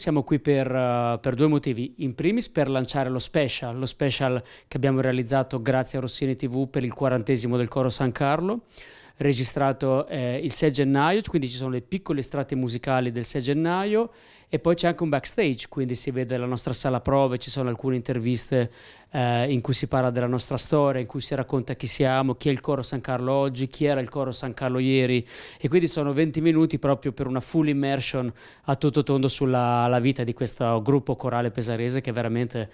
Siamo qui per, eh, per, due motivi. In primis per lanciare lo special, lo special che abbiamo realizzato grazie a Rossini TV per il quarantesimo del Coro San Carlo registrato eh, il 6 gennaio, quindi ci sono le piccole strate musicali del 6 gennaio e poi c'è anche un backstage, quindi si vede la nostra sala prove, ci sono alcune interviste eh, in cui si parla della nostra storia, in cui si racconta chi siamo, chi è il coro San Carlo oggi, chi era il coro San Carlo ieri e quindi sono 20 minuti proprio per una full immersion a tutto tondo sulla vita di questo gruppo corale pesarese che veramente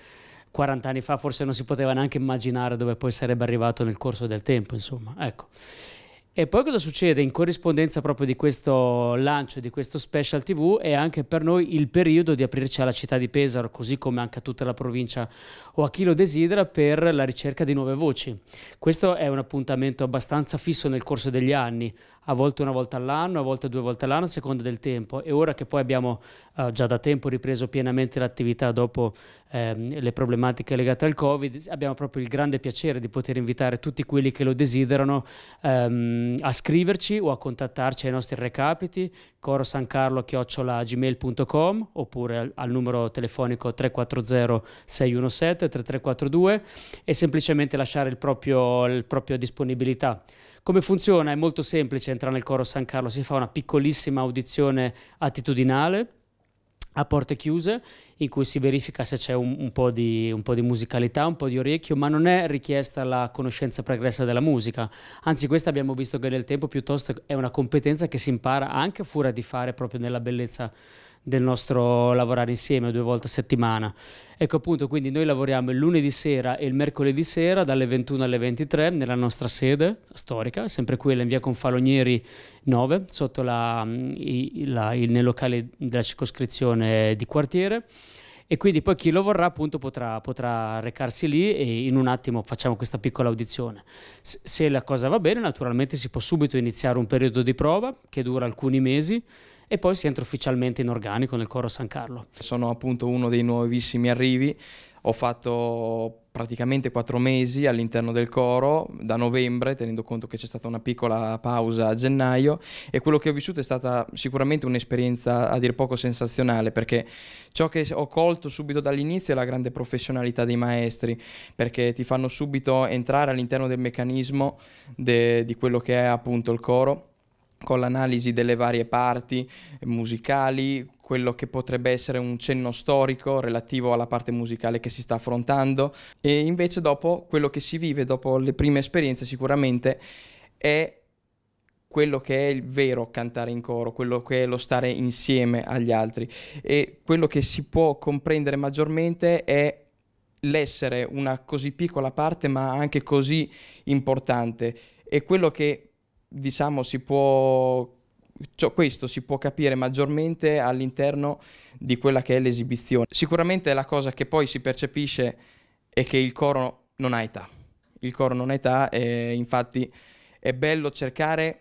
40 anni fa forse non si poteva neanche immaginare dove poi sarebbe arrivato nel corso del tempo, insomma, ecco. E poi cosa succede in corrispondenza proprio di questo lancio, di questo special TV? È anche per noi il periodo di aprirci alla città di Pesaro, così come anche a tutta la provincia o a chi lo desidera, per la ricerca di nuove voci. Questo è un appuntamento abbastanza fisso nel corso degli anni a volte una volta all'anno, a volte due volte all'anno, a seconda del tempo. E ora che poi abbiamo eh, già da tempo ripreso pienamente l'attività dopo ehm, le problematiche legate al Covid, abbiamo proprio il grande piacere di poter invitare tutti quelli che lo desiderano ehm, a scriverci o a contattarci ai nostri recapiti, corosancarlo.gmail.com oppure al, al numero telefonico 340 617 3342 e semplicemente lasciare il proprio, il proprio disponibilità. Come funziona? È molto semplice entra nel coro San Carlo, si fa una piccolissima audizione attitudinale a porte chiuse in cui si verifica se c'è un, un, po di, un, po di, musicalità, un po' di orecchio, ma non è richiesta la conoscenza pregressa della musica, anzi questa abbiamo visto che nel tempo piuttosto è una competenza che si impara anche a furia di fare proprio nella bellezza del nostro lavorare insieme due volte a settimana. Ecco appunto, quindi noi lavoriamo il lunedì sera e il mercoledì sera dalle 21 alle 23 nella nostra sede storica, sempre quella in via Confalonieri 9, sotto la, la, il, nel locale della circoscrizione di quartiere e quindi poi chi lo vorrà appunto potrà, potrà recarsi lì e in un attimo facciamo questa piccola audizione. se la cosa va bene naturalmente si può subito iniziare un periodo di prova che dura alcuni mesi e poi si entra ufficialmente in organico nel coro San Carlo. Sono appunto uno dei nuovissimi arrivi, ho fatto praticamente quattro mesi all'interno del coro, da novembre, tenendo conto che c'è stata una piccola pausa a gennaio, e quello che ho vissuto è stata sicuramente un'esperienza a dir poco sensazionale, perché ciò che ho colto subito dall'inizio è la grande professionalità dei maestri, perché ti fanno subito entrare all'interno del meccanismo de, di quello che è appunto il coro con l'analisi delle varie parti eh, musicali, quello che potrebbe essere un cenno storico relativo alla parte musicale che si sta affrontando e invece dopo quello che si vive, dopo le prime esperienze sicuramente è quello che è il vero cantare in coro, quello che è lo stare insieme agli altri e quello che si può comprendere maggiormente è l'essere una così piccola parte ma anche così importante e quello che diciamo, si può, cioè, questo si può capire maggiormente all'interno di quella che è l'esibizione. Sicuramente la cosa che poi si percepisce è che il coro non ha età. Il coro non ha età e infatti è bello cercare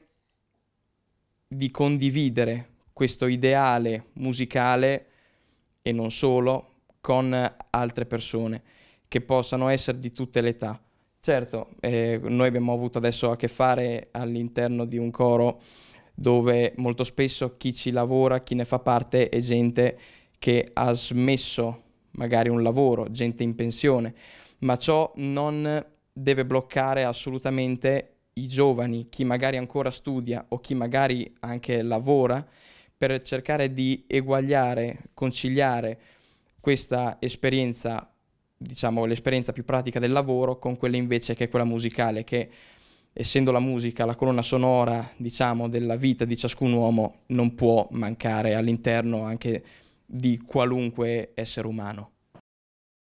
di condividere questo ideale musicale e non solo con altre persone che possano essere di tutte le età. Certo, eh, noi abbiamo avuto adesso a che fare all'interno di un coro dove molto spesso chi ci lavora, chi ne fa parte è gente che ha smesso magari un lavoro, gente in pensione, ma ciò non deve bloccare assolutamente i giovani, chi magari ancora studia o chi magari anche lavora, per cercare di eguagliare, conciliare questa esperienza diciamo, l'esperienza più pratica del lavoro con quella invece che è quella musicale, che essendo la musica la colonna sonora, diciamo, della vita di ciascun uomo, non può mancare all'interno anche di qualunque essere umano.